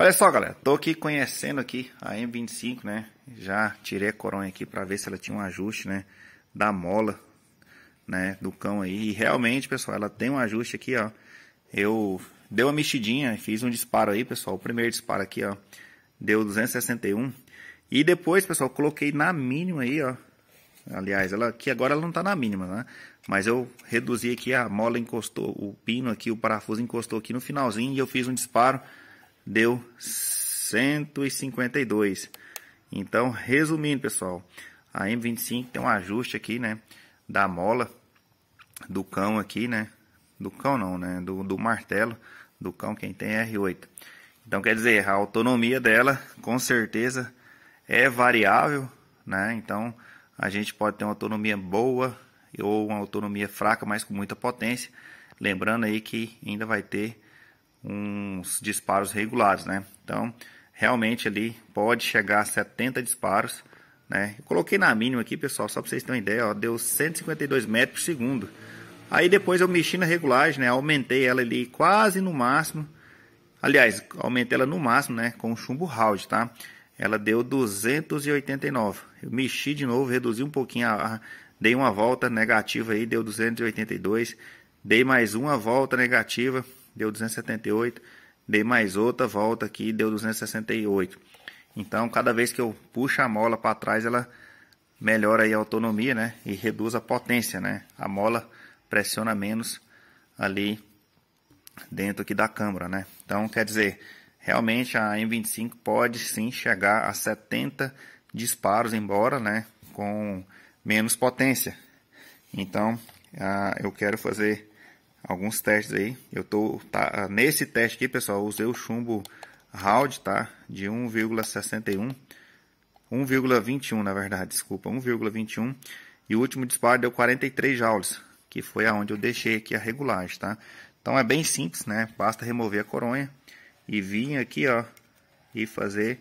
Olha só, galera, tô aqui conhecendo aqui a M25, né? Já tirei a coronha aqui para ver se ela tinha um ajuste, né, da mola, né, do cão aí. E realmente, pessoal, ela tem um ajuste aqui, ó. Eu dei uma mexidinha, fiz um disparo aí, pessoal. O primeiro disparo aqui, ó, deu 261. E depois, pessoal, coloquei na mínima aí, ó. Aliás, ela aqui agora ela não tá na mínima, né? Mas eu reduzi aqui, a mola encostou, o pino aqui, o parafuso encostou aqui no finalzinho e eu fiz um disparo deu 152. Então, resumindo, pessoal, a M25 tem um ajuste aqui, né, da mola do cão aqui, né? Do cão não, né? Do, do martelo do cão quem tem é R8. Então quer dizer, a autonomia dela com certeza é variável, né? Então a gente pode ter uma autonomia boa ou uma autonomia fraca, mas com muita potência. Lembrando aí que ainda vai ter uns disparos regulares, né? Então, realmente ali pode chegar a 70 disparos, né? Eu coloquei na mínima aqui, pessoal, só para vocês terem uma ideia, ó, deu 152 metros por segundo. Aí depois eu mexi na regulagem, né? Aumentei ela ali quase no máximo. Aliás, aumentei ela no máximo, né? Com o chumbo round, tá? Ela deu 289. Eu mexi de novo, reduzi um pouquinho, a, dei uma volta negativa aí, deu 282. Dei mais uma volta negativa, deu 278, dei mais outra volta aqui, deu 268. Então, cada vez que eu puxo a mola para trás, ela melhora a autonomia, né? E reduz a potência, né? A mola pressiona menos ali dentro aqui da câmara, né? Então, quer dizer, realmente a M25 pode sim chegar a 70 disparos embora, né? Com menos potência. Então, ah, eu quero fazer alguns testes aí. Eu tô tá, nesse teste aqui, pessoal, usei o chumbo round, tá? De 1,61, 1,21 na verdade, desculpa, 1,21. E o último disparo deu 43 joules, que foi aonde eu deixei aqui a regulagem, tá? Então é bem simples, né? Basta remover a coronha e vir aqui, ó, e fazer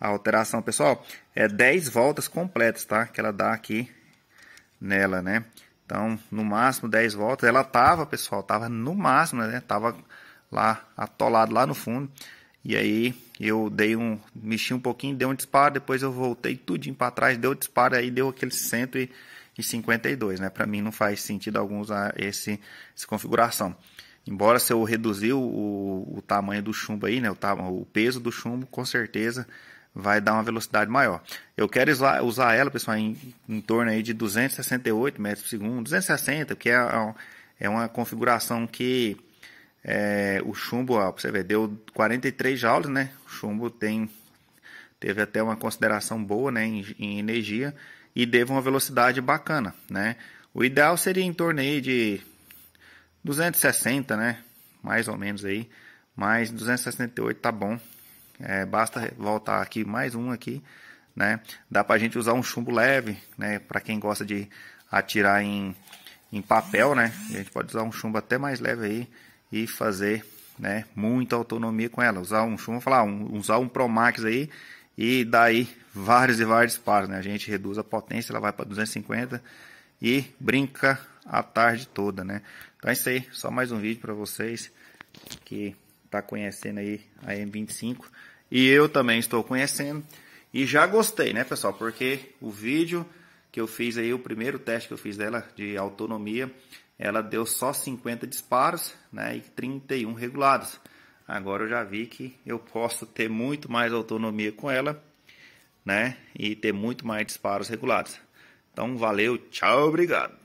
a alteração. Pessoal, é 10 voltas completas, tá? Que ela dá aqui nela, né? Então, no máximo 10 voltas. Ela tava, pessoal, tava no máximo, né? Tava lá atolado lá no fundo. E aí eu dei um, mexi um pouquinho, dei um disparo, depois eu voltei tudinho para trás, deu um disparo aí deu aquele 152, né? Para mim não faz sentido algum usar esse essa configuração. Embora se eu reduzir o, o, tamanho do chumbo aí, né, o, o peso do chumbo, com certeza vai dar uma velocidade maior. Eu quero usar, usar ela, pessoal, em, em torno aí de 268 metros por segundo, 260, que é, é, é uma configuração que é, o chumbo, ó, você ver, deu 43 joules, né? O chumbo tem, teve até uma consideração boa né, em, em energia e deu uma velocidade bacana, né? O ideal seria em torno aí de 260, né? Mais ou menos aí. Mas 268 tá bom é, basta voltar aqui mais um aqui, né? Dá para a gente usar um chumbo leve, né? Para quem gosta de atirar em, em papel, né? A gente pode usar um chumbo até mais leve aí e fazer, né? Muita autonomia com ela. Usar um chumbo, falar, um, usar um Promax aí e daí vários e vários pares, né? A gente reduz a potência, ela vai para 250 e brinca a tarde toda, né? Então é isso aí, só mais um vídeo para vocês que está conhecendo aí a M25. E eu também estou conhecendo. E já gostei, né, pessoal? Porque o vídeo que eu fiz aí, o primeiro teste que eu fiz dela de autonomia, ela deu só 50 disparos né, e 31 regulados. Agora eu já vi que eu posso ter muito mais autonomia com ela né, e ter muito mais disparos regulados. Então, valeu, tchau, obrigado.